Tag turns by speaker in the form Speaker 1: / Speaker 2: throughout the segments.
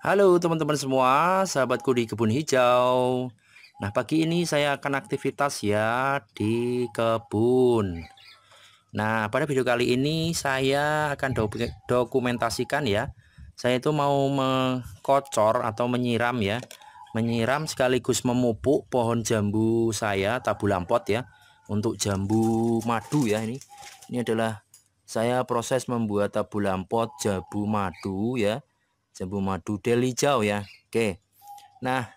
Speaker 1: Halo teman-teman semua, sahabatku di kebun hijau. Nah, pagi ini saya akan aktivitas ya di kebun. Nah, pada video kali ini saya akan do dokumentasikan ya. Saya itu mau mengkocor atau menyiram ya. Menyiram sekaligus memupuk pohon jambu saya tabu lampot ya untuk jambu madu ya ini. Ini adalah saya proses membuat tabu lampot jambu madu ya jambu madu deli jauh ya oke nah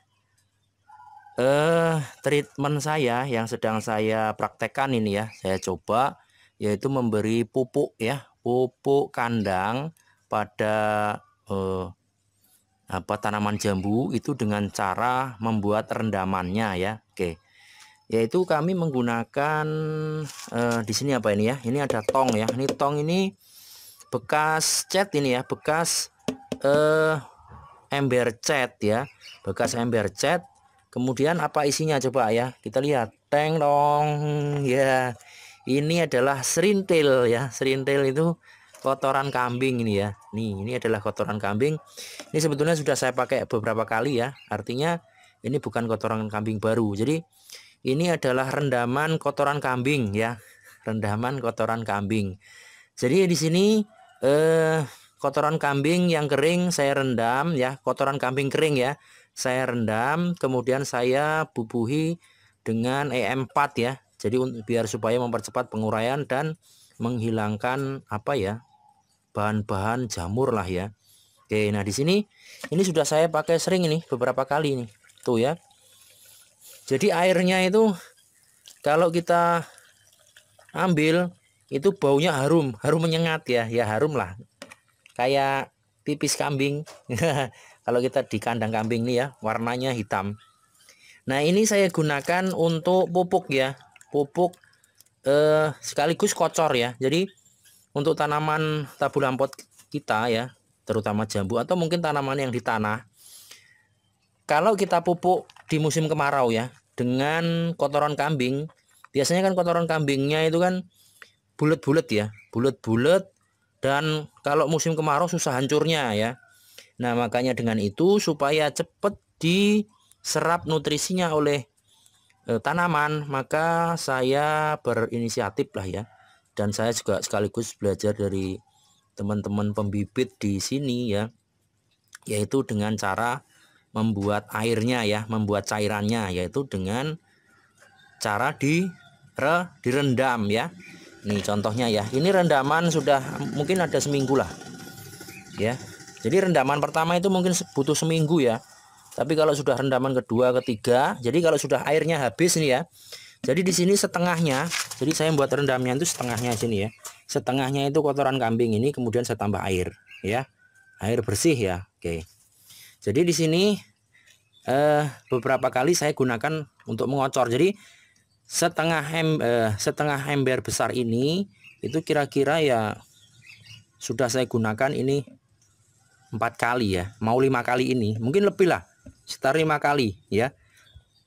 Speaker 1: eh treatment saya yang sedang saya praktekkan ini ya saya coba yaitu memberi pupuk ya pupuk kandang pada eh, apa tanaman jambu itu dengan cara membuat rendamannya ya oke yaitu kami menggunakan eh, di sini apa ini ya ini ada tong ya ini tong ini bekas cat ini ya bekas eh, ember cat ya bekas ember cat kemudian apa isinya coba ya kita lihat teng dong ya ini adalah serintil ya serintil itu kotoran kambing ini ya nih ini adalah kotoran kambing ini sebetulnya sudah saya pakai beberapa kali ya artinya ini bukan kotoran kambing baru jadi ini adalah rendaman kotoran kambing ya rendaman kotoran kambing jadi di sini eh kotoran kambing yang kering saya rendam ya, kotoran kambing kering ya. Saya rendam, kemudian saya bubuhi dengan e EM4 ya. Jadi biar supaya mempercepat penguraian dan menghilangkan apa ya? bahan-bahan jamur lah ya. Oke, nah di sini ini sudah saya pakai sering ini beberapa kali ini Tuh ya. Jadi airnya itu kalau kita ambil itu baunya harum, harum menyengat ya. Ya harum lah kayak pipis kambing. Kalau kita di kandang kambing nih ya, warnanya hitam. Nah, ini saya gunakan untuk pupuk ya. Pupuk eh sekaligus kocor ya. Jadi untuk tanaman tabu lampot kita ya, terutama jambu atau mungkin tanaman yang di tanah. Kalau kita pupuk di musim kemarau ya, dengan kotoran kambing, biasanya kan kotoran kambingnya itu kan bulat-bulat ya, bulat-bulat dan kalau musim kemarau susah hancurnya ya. Nah, makanya dengan itu supaya cepat diserap nutrisinya oleh e, tanaman, maka saya berinisiatif lah ya. Dan saya juga sekaligus belajar dari teman-teman pembibit di sini ya. Yaitu dengan cara membuat airnya ya, membuat cairannya yaitu dengan cara di re, direndam ya Nih contohnya ya, ini rendaman sudah mungkin ada seminggu lah. Ya. Jadi rendaman pertama itu mungkin butuh seminggu ya. Tapi kalau sudah rendaman kedua, ketiga, jadi kalau sudah airnya habis nih ya. Jadi di sini setengahnya, jadi saya buat rendamnya itu setengahnya sini ya. Setengahnya itu kotoran kambing ini kemudian saya tambah air ya. Air bersih ya. Oke. Jadi di sini eh beberapa kali saya gunakan untuk mengocor. Jadi setengah hem, eh, setengah ember besar ini itu kira-kira ya sudah saya gunakan ini empat kali ya mau lima kali ini mungkin lebih lah sekitar lima kali ya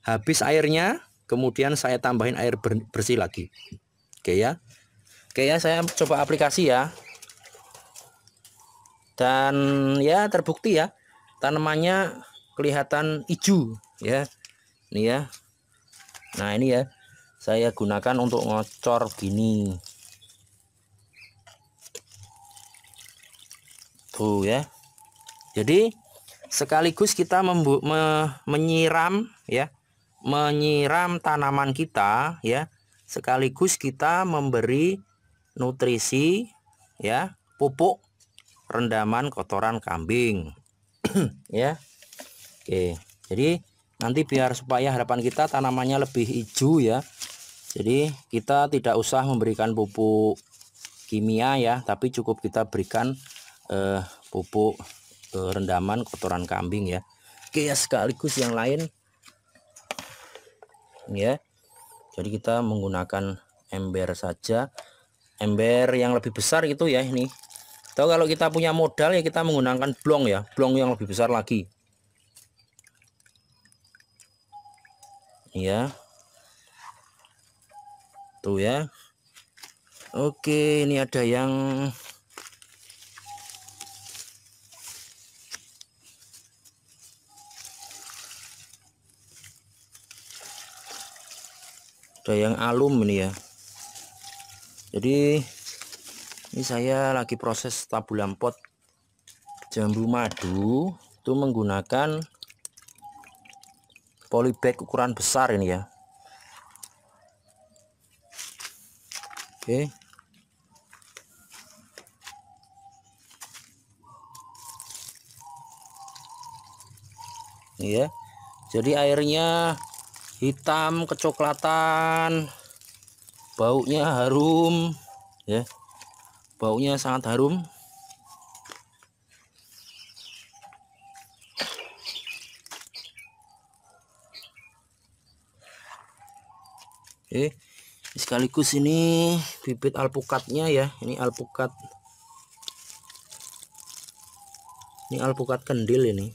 Speaker 1: habis airnya kemudian saya tambahin air bersih lagi oke ya oke ya saya coba aplikasi ya dan ya terbukti ya tanamannya kelihatan hijau ya ini ya nah ini ya saya gunakan untuk ngocor gini tuh ya jadi sekaligus kita me menyiram ya menyiram tanaman kita ya sekaligus kita memberi nutrisi ya pupuk rendaman kotoran kambing ya oke jadi nanti biar supaya harapan kita tanamannya lebih hijau ya jadi kita tidak usah memberikan pupuk kimia ya, tapi cukup kita berikan eh, pupuk eh, rendaman kotoran kambing ya. Oke ya sekaligus yang lain ya. Jadi kita menggunakan ember saja, ember yang lebih besar itu ya ini. Tahu kalau kita punya modal ya kita menggunakan blong ya, blong yang lebih besar lagi. Ya, satu ya Oke ini ada yang ada yang alum ini ya jadi ini saya lagi proses tabulan pot jambu madu itu menggunakan polybag ukuran besar ini ya Oke. Okay. Ya. Jadi airnya hitam kecoklatan. Baunya harum ya. Baunya sangat harum. Oke. Okay sekaligus ini bibit alpukatnya ya ini alpukat ini alpukat kendil ini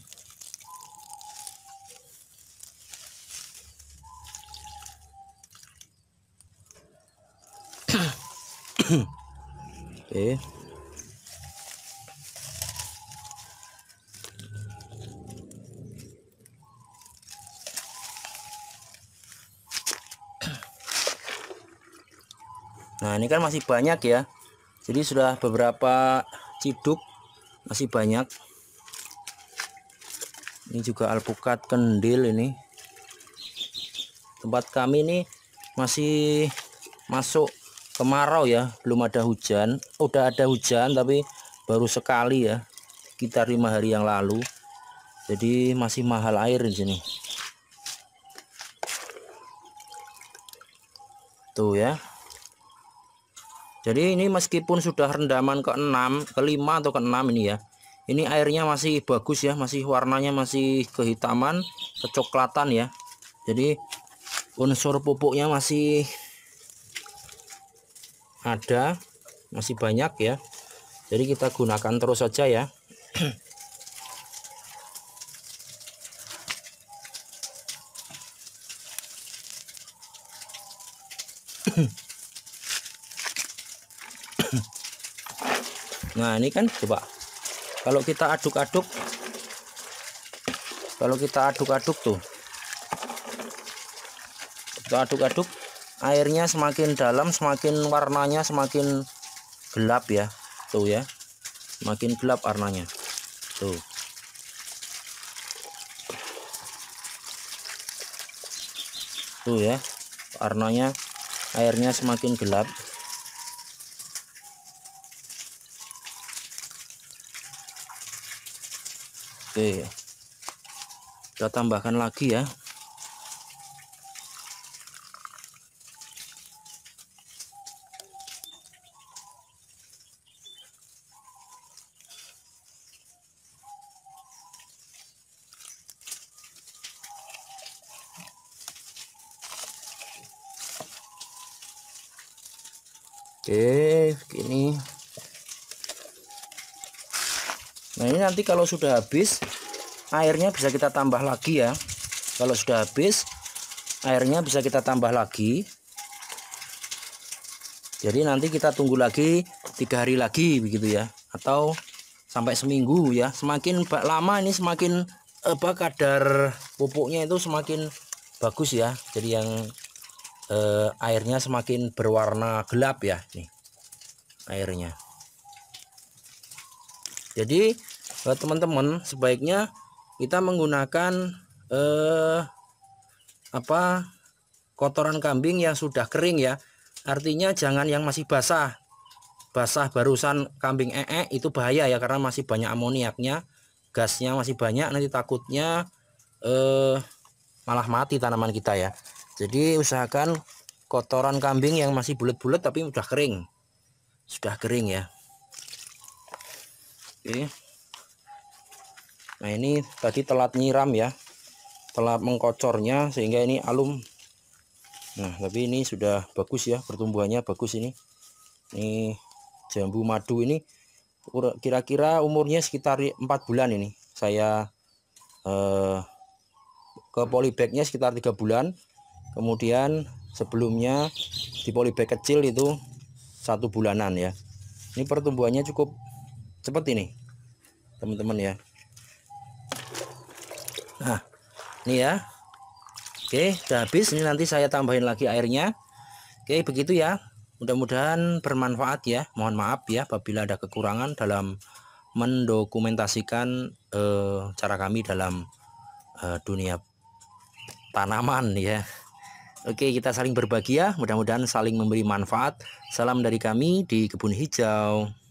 Speaker 1: oke eh. okay. nah ini kan masih banyak ya jadi sudah beberapa ciduk masih banyak ini juga alpukat kendil ini tempat kami ini masih masuk kemarau ya belum ada hujan oh, udah ada hujan tapi baru sekali ya kita lima hari yang lalu jadi masih mahal air di sini tuh ya jadi ini meskipun sudah rendaman ke-6 ke-5 atau ke-6 ini ya ini airnya masih bagus ya masih warnanya masih kehitaman kecoklatan ya jadi unsur pupuknya masih ada masih banyak ya jadi kita gunakan terus saja ya Hmm. nah ini kan coba kalau kita aduk-aduk kalau kita aduk-aduk tuh kita aduk-aduk airnya semakin dalam semakin warnanya semakin gelap ya tuh ya Semakin gelap warnanya tuh tuh ya warnanya airnya semakin gelap Oke kita tambahkan lagi ya Oke, begini. ini nanti kalau sudah habis airnya bisa kita tambah lagi ya kalau sudah habis airnya bisa kita tambah lagi jadi nanti kita tunggu lagi tiga hari lagi begitu ya atau sampai seminggu ya semakin lama ini semakin apa kadar pupuknya itu semakin bagus ya jadi yang eh, airnya semakin berwarna gelap ya nih airnya jadi Eh, teman-teman eh, sebaiknya kita menggunakan eh, apa kotoran kambing yang sudah kering ya artinya jangan yang masih basah basah barusan kambing ee itu bahaya ya karena masih banyak amoniaknya gasnya masih banyak nanti takutnya eh, malah mati tanaman kita ya jadi usahakan kotoran kambing yang masih bulat-bulat tapi sudah kering sudah kering ya oke nah ini tadi telat nyiram ya telat mengkocornya sehingga ini alum nah tapi ini sudah bagus ya pertumbuhannya bagus ini ini jambu madu ini kira-kira umurnya sekitar 4 bulan ini saya eh, ke polybagnya sekitar 3 bulan kemudian sebelumnya di polybag kecil itu satu bulanan ya ini pertumbuhannya cukup cepat ini teman-teman ya Nih ya. Oke, sudah habis. Ini nanti saya tambahin lagi airnya. Oke, begitu ya. Mudah-mudahan bermanfaat ya. Mohon maaf ya apabila ada kekurangan dalam mendokumentasikan eh, cara kami dalam eh, dunia tanaman ya. Oke, kita saling berbagi ya. Mudah-mudahan saling memberi manfaat. Salam dari kami di Kebun Hijau.